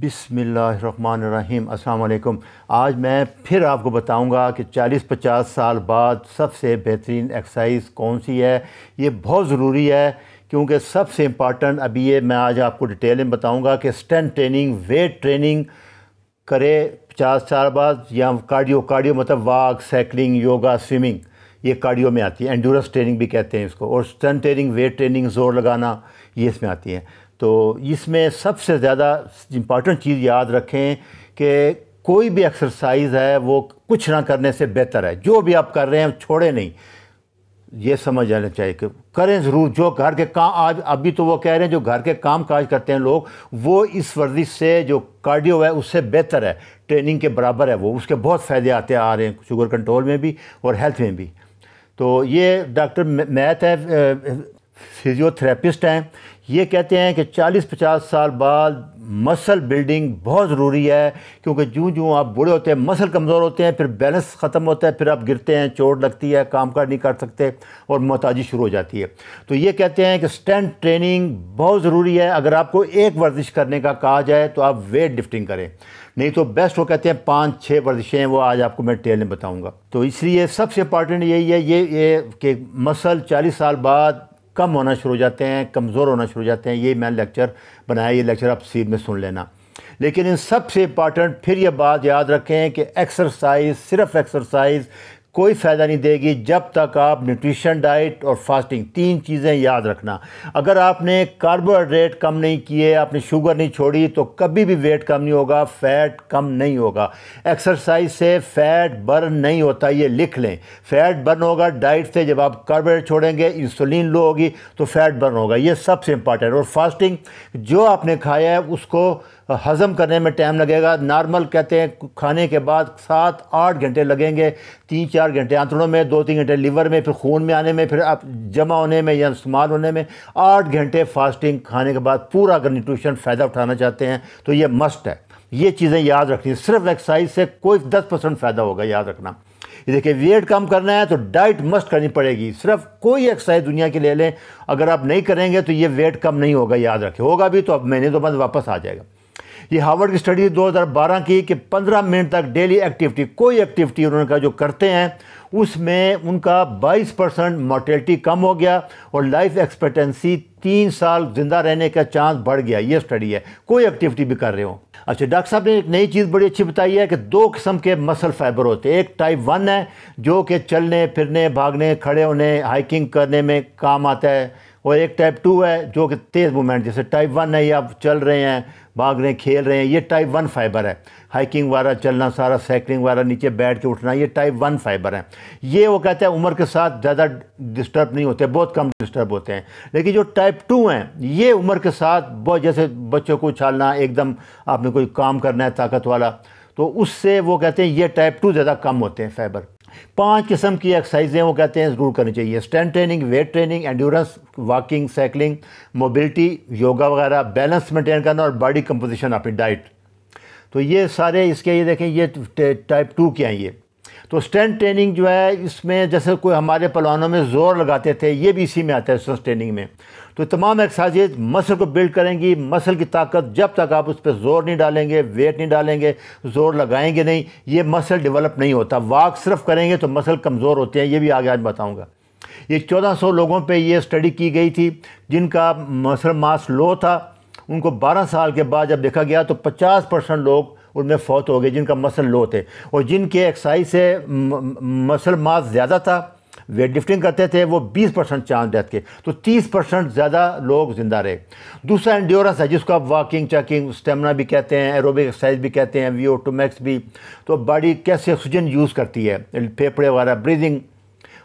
बिसमीम अल्लाम आज मैं फिर आपको बताऊंगा कि 40-50 साल बाद सबसे बेहतरीन एक्सरसाइज कौन सी है ये बहुत ज़रूरी है क्योंकि सबसे इम्पॉर्टेंट अभी ये मैं आज आपको डिटेल में बताऊंगा कि स्टेंट ट्रेनिंग वेट ट्रेनिंग करे 50 साल बाद या कार्डियो कार्डियो मतलब वाक साइकिलिंग योगा स्विमिंग ये कार्डियो में आती है एंडोरेंस ट्रेनिंग भी कहते हैं इसको और स्टेंट ट्रेनिंग वेट ट्रेनिंग ज़ोर लगाना ये इसमें आती है तो इसमें सबसे ज़्यादा इम्पॉर्टेंट चीज़ याद रखें कि कोई भी एक्सरसाइज है वो कुछ ना करने से बेहतर है जो भी आप कर रहे हैं छोड़े नहीं ये समझ आना चाहिए कि करें ज़रूर जो घर के काम आज अभी तो वो कह रहे हैं जो घर के काम काज करते हैं लोग वो इस वर्जिश से जो कार्डियो है उससे बेहतर है ट्रेनिंग के बराबर है वो उसके बहुत फ़ायदे आते आ रहे हैं शुगर कंट्रोल में भी और हेल्थ में भी तो ये डॉक्टर मैथ है फिज़ियोथेरेपिस्ट हैं ये कहते हैं कि 40-50 साल बाद मसल बिल्डिंग बहुत ज़रूरी है क्योंकि जूँ जूँ आप बूढ़े होते हैं मसल कमज़ोर होते हैं फिर बैलेंस ख़त्म होता है फिर आप गिरते हैं चोट लगती है काम काज नहीं कर सकते और मोहताजी शुरू हो जाती है तो ये कहते हैं कि स्टैंड ट्रेनिंग बहुत ज़रूरी है अगर आपको एक वर्जिश करने का कहा जाए तो आप वेट लिफ्टिंग करें नहीं तो बेस्ट वो कहते हैं पाँच छः वर्जिशें वो आज आपको मैं टेल में बताऊँगा तो इसलिए सबसे इंपॉर्टेंट यही है ये, ये कि मसल चालीस साल बाद कम होना शुरू हो जाते हैं कमज़ोर होना शुरू हो जाते हैं ये मैंने लेक्चर बनाया ये लेक्चर आप सीध में सुन लेना लेकिन इन सबसे इम्पॉर्टेंट फिर ये बात याद रखें कि एक्सरसाइज सिर्फ एक्सरसाइज कोई फ़ायदा नहीं देगी जब तक आप न्यूट्रिशन डाइट और फास्टिंग तीन चीज़ें याद रखना अगर आपने कार्बोहाइड्रेट कम नहीं किए आपने शुगर नहीं छोड़ी तो कभी भी वेट कम नहीं होगा फ़ैट कम नहीं होगा एक्सरसाइज से फ़ैट बर्न नहीं होता ये लिख लें फ़ैट बर्न होगा डाइट से जब आप कार्बोहाइड्रेट छोड़ेंगे इंसुलिन लो होगी तो फ़ैट बर्न होगा ये सबसे इंपॉर्टेंट और फास्टिंग जो आपने खाया है उसको हज़म करने में टाइम लगेगा नॉर्मल कहते हैं खाने के बाद सात आठ घंटे लगेंगे तीन चार घंटे आंतड़ों में दो तीन घंटे लीवर में फिर खून में आने में फिर आप जमा होने में या इस्तेमाल होने में आठ घंटे फास्टिंग खाने के बाद पूरा अगर न्यूट्रिशन फ़ायदा उठाना चाहते हैं तो ये मस्ट है ये चीज़ें याद रखनी सिर्फ एक्सरसाइज से कोई दस परसेंट फ़ायदा होगा याद रखना ये देखिए वेट कम करना है तो डाइट मस्ट करनी पड़ेगी सिर्फ कोई एक्सरसाइज दुनिया की ले लें अगर आप नहीं करेंगे तो ये वेट कम नहीं होगा याद रखें होगा भी तो अब महीने तो बाद वापस आ जाएगा ये हार्वर्ड की स्टडी 2012 की कि 15 मिनट तक डेली एक्टिविटी कोई एक्टिविटी उन्होंने कहा जो करते हैं उसमें उनका 22 परसेंट मोर्टेलिटी कम हो गया और लाइफ एक्सपेक्टेंसी तीन साल ज़िंदा रहने का चांस बढ़ गया ये स्टडी है कोई एक्टिविटी भी कर रहे हो अच्छा डॉक्टर साहब ने एक नई चीज़ बड़ी अच्छी बताई है कि दो किस्म के मसल फाइबर होते हैं एक टाइप वन है जो कि चलने फिरने भागने खड़े होने हाइकिंग करने में काम आता है और एक टाइप टू है जो कि तेज़ मूवमेंट जैसे टाइप वन है ये आप चल रहे हैं भाग रहे हैं खेल रहे हैं ये टाइप वन फाइबर है हाइकिंग वाला चलना सारा साइकिलिंग वाला नीचे बैठ के उठना ये टाइप वन फाइबर है ये वो कहते हैं उम्र के साथ ज़्यादा डिस्टर्ब नहीं होते बहुत कम डिस्टर्ब होते हैं लेकिन जो टाइप टू हैं ये उम्र के साथ बहुत जैसे बच्चों को उछालना एकदम आपने कोई काम करना है ताकत वाला तो उससे वो कहते हैं ये टाइप टू ज़्यादा कम होते हैं फाइबर पांच किस्म की एक्सरसाइजें वो कहते हैं ज़रूर करनी चाहिए strength training weight training endurance walking cycling mobility yoga वगैरह बैलेंस मेंटेन करना और बॉडी कंपोजिशन अपनी डाइट तो ये सारे इसके ये देखें ये टाइप टू क्या हैं ये तो स्टैंड ट्रेनिंग जो है इसमें जैसे कोई हमारे पलवानों में ज़ोर लगाते थे ये भी इसी में आता है स्ट्रेंथ ट्रेनिंग में तो तमाम एक्सरसाइजेज मसल को बिल्ड करेंगी मसल की ताकत जब तक आप उस पर ज़ोर नहीं डालेंगे वेट नहीं डालेंगे ज़ोर लगाएंगे नहीं ये मसल डेवलप नहीं होता वाक सिर्फ करेंगे तो मसल कमज़ोर होते हैं ये भी आगे आज बताऊँगा ये 1400 लोगों पे ये स्टडी की गई थी जिनका मसल मास लो था उनको 12 साल के बाद जब देखा गया तो 50 परसेंट लोग उनमें फ़ौत हो गए जिनका मसल लो थे और जिनके एक्साइज से मसल मास ज़्यादा था वेट लिफ्टिंग करते थे वो 20 परसेंट चांस डेथ के तो 30 परसेंट ज़्यादा लोग ज़िंदा रहे दूसरा एंड्योरेंस है जिसको आप वॉकिंग चकिंग स्टेमिना भी कहते हैं एरोबिक एक्सरसाइज भी कहते हैं वी ओ टू मैक्स भी तो बॉडी कैसे ऑक्सीजन यूज़ करती है फेफड़े वगैरह ब्रीदिंग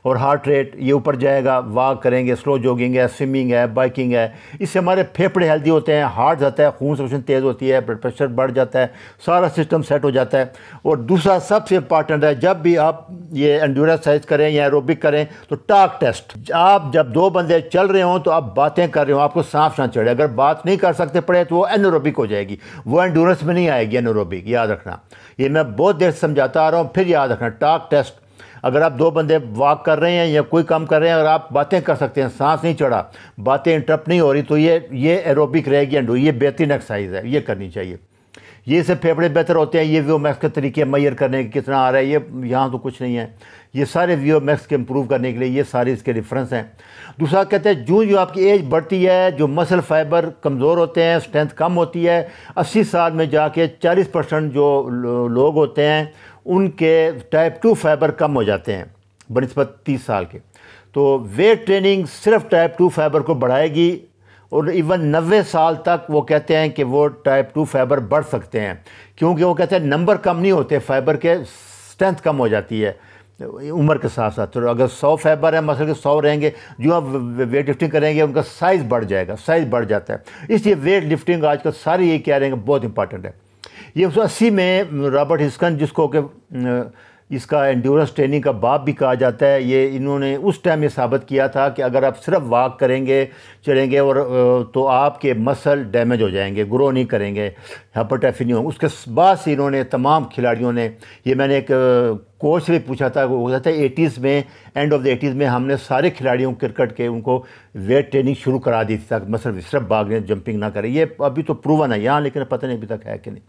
और हार्ट रेट ये ऊपर जाएगा वॉक करेंगे स्लो जॉगिंग है स्विमिंग है बाइकिंग है इससे हमारे फेफड़े हेल्दी होते हैं हार्ट जाता है खून सर्कुलेशन तेज़ होती है ब्लड प्रेशर बढ़ जाता है सारा सिस्टम सेट हो जाता है और दूसरा सबसे इंपॉर्टेंट है जब भी आप ये एंडोरसाइज करें या एरोबिक करें तो टाक टेस्ट आप जब दो बंदे चल रहे हों तो आप बातें कर रहे हो आपको साफ ना चढ़े अगर बात नहीं कर सकते पड़े तो वो एनोरोबिक हो जाएगी वो एंडोरेंस में नहीं आएगी एनोरोबिक याद रखना ये मैं बहुत देर समझाता आ रहा हूँ फिर याद रखना टाक टेस्ट अगर आप दो बंदे वॉक कर रहे हैं या कोई काम कर रहे हैं अगर आप बातें कर सकते हैं सांस नहीं चढ़ा बातें इंटरप्ट नहीं हो रही तो ये ये एरोबिक रहेगी एंड ये बेहतरीन एक्सरसाइज है ये करनी चाहिए ये सब फेफड़े बेहतर होते हैं ये व्यू मैक्स के तरीके मैयर करने के कितना आ रहा है ये यहाँ तो कुछ नहीं है ये सारे वीओ मैक्स के इम्प्रूव करने के लिए ये सारे इसके रेफरेंस हैं दूसरा कहते हैं जूँ जो आपकी एज बढ़ती है जो मसल फाइबर कमज़ोर होते हैं स्ट्रेंथ कम होती है अस्सी साल में जाके चालीस परसेंट जो लोग होते हैं उनके टाइप टू फाइबर कम हो जाते हैं बनस्बत तीस साल के तो वेट ट्रेनिंग सिर्फ टाइप टू फाइबर को बढ़ाएगी और इवन नबे साल तक वो कहते हैं कि वो टाइप टू फाइबर बढ़ सकते हैं क्योंकि वो कहते हैं नंबर कम नहीं होते फाइबर के स्ट्रेंथ कम हो जाती है उम्र के साथ साथ तो अगर सौ फाइबर है मसल के सौ रहेंगे जो आप वेट लिफ्टिंग करेंगे उनका साइज़ बढ़ जाएगा साइज़ बढ़ जाता है इसलिए वेट लिफ्टिंग आजकल सारी ये रहे हैं बहुत इंपॉर्टेंट है ये उस अस्सी में रॉबर्ट हिस्कन जिसको कि इसका एंडोरेंस ट्रेनिंग का बाप भी कहा जाता है ये इन्होंने उस टाइम ये साबित किया था कि अगर आप सिर्फ वाक करेंगे चलेंगे और तो आपके मसल डैमेज हो जाएंगे ग्रो नहीं करेंगे हाइपरटेफी नहीं होंगे उसके बाद से इन्होंने तमाम खिलाड़ियों ने ये मैंने एक कोच से भी पूछा था वो कहता है एटीज़ में एंड ऑफ द एटीज़ में हमने सारे खिलाड़ियों क्रिकेट के उनको वेट ट्रेनिंग शुरू करा दी थी ताकि मसल सिर्फ भागने जंपिंग ना करें ये अभी तो प्रूवन है यहाँ लेकिन पता नहीं अभी तक है कि नहीं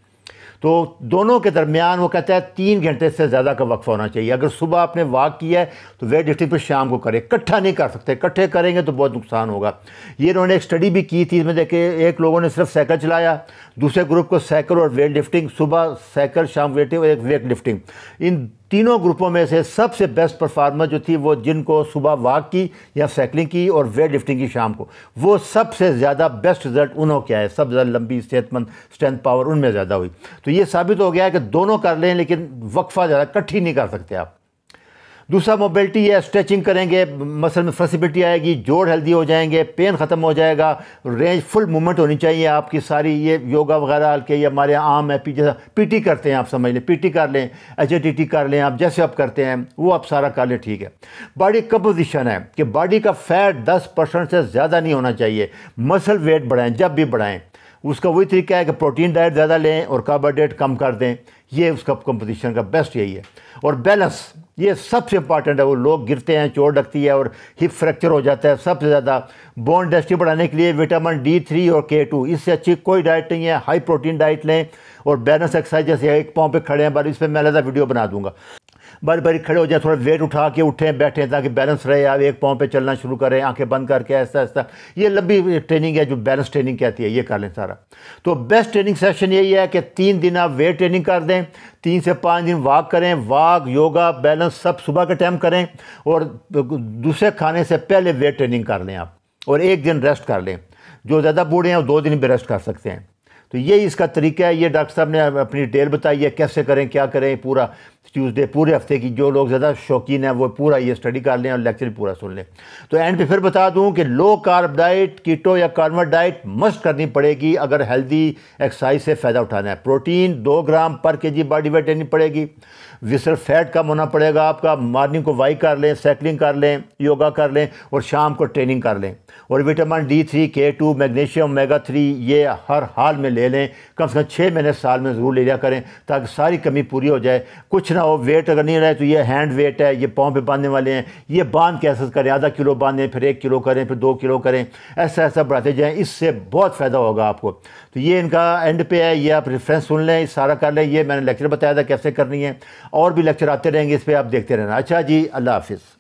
तो दोनों के दरमियान वो कहता है तीन घंटे से ज़्यादा का वक्फा होना चाहिए अगर सुबह आपने वाक किया है तो वेट लिफ्टिंग पर शाम को करें इकट्ठा नहीं कर सकते इकट्ठे करेंगे तो बहुत नुकसान होगा ये इन्होंने एक स्टडी भी की थी इसमें देखे एक लोगों ने सिर्फ साइकिल चलाया दूसरे ग्रुप को साइकिल और वेट लिफ्टिंग सुबह साइकिल शाम वेटिंग और एक वेट लिफ्टिंग इन तीनों ग्रुपों में से सबसे बेस्ट परफार्मर जो थी वो जिनको सुबह वॉक की या साइकिलिंग की और वेट लिफ्टिंग की शाम को वो सबसे ज़्यादा बेस्ट रिजल्ट उन्हों क्या है सबसे ज़्यादा लंबी सेहतमंद स्ट्रेंथ पावर उनमें ज़्यादा हुई तो ये साबित हो गया है कि दोनों कर लें लेकिन वक्फा ज़्यादा कट्ठी नहीं कर सकते आप दूसरा मोबिलिटी है स्ट्रेचिंग करेंगे मसल में फ्लेक्सिबिलिटी आएगी जोड़ हेल्दी हो जाएंगे पेन ख़त्म हो जाएगा रेंज फुल मूवमेंट होनी चाहिए आपकी सारी ये योगा वगैरह हल्के ये हमारे यहाँ आम है पी जैसा टी करते हैं आप समझ लें टी कर लें एच कर लें आप जैसे आप करते हैं वो आप सारा कर लें ठीक है बॉडी कंपोजिशन है कि बॉडी का फैट दस परसेंट से ज़्यादा नहीं होना चाहिए मसल वेट बढ़ाएँ जब भी बढ़ाएँ उसका वही तरीका है कि प्रोटीन डाइट ज़्यादा लें और कार्बोहाइड्रेट कम कर दें ये उसका कंपोजिशन का बेस्ट यही है और बैलेंस ये सबसे इंपॉर्टेंट है वो लोग गिरते हैं चोट लगती है और हिप फ्रैक्चर हो जाता है सबसे ज़्यादा बोन डेस्टी बढ़ाने के लिए विटामिन डी थ्री और के टू इससे अच्छी कोई डाइट नहीं है हाई प्रोटीन डाइट लें और बैलेंस एक्सरसाइज जैसे एक पाँव पे खड़े हैं बार इस पर मैं अलग वीडियो बना दूंगा बारी बारी खड़े हो जाए थोड़ा वेट उठा के उठें बैठें ताकि बैलेंस रहे आप एक पाँव पे चलना शुरू करें आंखें बंद करके ऐसा ऐसा ये लंबी ट्रेनिंग है जो बैलेंस ट्रेनिंग कहती है ये कर लें सारा तो बेस्ट ट्रेनिंग सेशन यही है कि तीन दिन आप वेट ट्रेनिंग कर दें तीन से पाँच दिन वॉक करें वॉक योगा बैलेंस सब सुबह के टाइम करें और दूसरे खाने से पहले वेट ट्रेनिंग कर लें आप और एक दिन रेस्ट कर लें जो ज़्यादा बूढ़े हैं वो दो दिन भी रेस्ट कर सकते हैं तो ये इसका तरीका है ये डॉक्टर साहब ने अपनी डिटेल बताई है कैसे करें क्या करें पूरा ट्यूसडे पूरे हफ्ते की जो लोग ज़्यादा शौकीन हैं वो पूरा ये स्टडी कर लें और लेक्चर पूरा सुन लें तो एंड पे फिर बता दूं कि लो कार्ब डाइट कीटो या कार्बन डाइट मस्ट करनी पड़ेगी अगर हेल्दी एक्सरसाइज से फ़ायदा उठाना है प्रोटीन दो ग्राम पर के जी बॉडी वेट लेनी पड़ेगी विसर फैट कम होना पड़ेगा आपका मॉर्निंग को वाइक कर लें साइकिलिंग कर लें योगा कर लें और शाम को ट्रेनिंग कर लें और vitamin D three K two magnesium omega three ये हर हाल में ले लें कम से कम छः महीने साल में ज़रूर ले लिया करें ताकि सारी कमी पूरी हो जाए कुछ ना हो वेट अगर नहीं रहे तो ये हैंड वेट है ये पाँव पे बांधने वाले हैं ये बांध के ऐसा करें आधा किलो बांधें फिर एक किलो करें फिर दो किलो करें ऐसा ऐसा बढ़ाते जाएँ इससे बहुत फ़ायदा होगा आपको तो ये इनका एंड पे है ये आप रेफरेंस सुन लें सारा कर लें ये मैंने लेक्चर बताया था कैसे करनी है और भी लेक्चर आते रहेंगे इस पर आप देखते रहना अच्छा जी अल्लाह हाफिज़